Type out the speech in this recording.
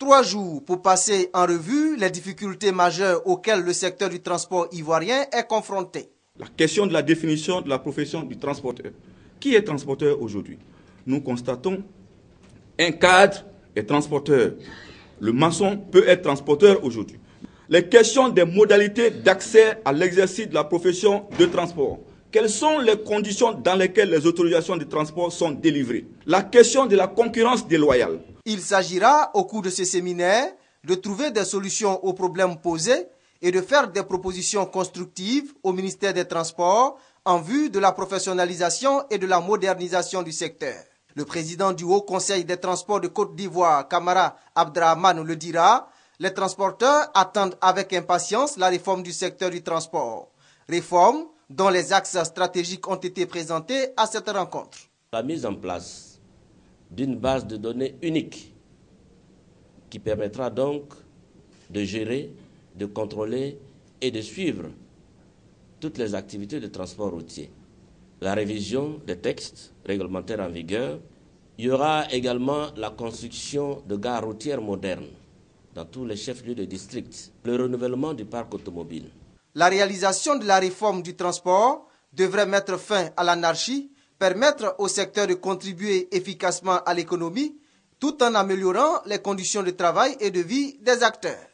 Trois jours pour passer en revue les difficultés majeures auxquelles le secteur du transport ivoirien est confronté. La question de la définition de la profession du transporteur. Qui est transporteur aujourd'hui Nous constatons un cadre est transporteur. Le maçon peut être transporteur aujourd'hui. Les questions des modalités d'accès à l'exercice de la profession de transport quelles sont les conditions dans lesquelles les autorisations de transport sont délivrées. La question de la concurrence déloyale. Il s'agira, au cours de ce séminaire, de trouver des solutions aux problèmes posés et de faire des propositions constructives au ministère des Transports en vue de la professionnalisation et de la modernisation du secteur. Le président du Haut Conseil des Transports de Côte d'Ivoire, Kamara Abdrahman, le dira, les transporteurs attendent avec impatience la réforme du secteur du transport. Réforme dont les axes stratégiques ont été présentés à cette rencontre. La mise en place d'une base de données unique qui permettra donc de gérer, de contrôler et de suivre toutes les activités de transport routier. La révision des textes réglementaires en vigueur. Il y aura également la construction de gares routières modernes dans tous les chefs-lieux de district, le renouvellement du parc automobile. La réalisation de la réforme du transport devrait mettre fin à l'anarchie, permettre au secteur de contribuer efficacement à l'économie, tout en améliorant les conditions de travail et de vie des acteurs.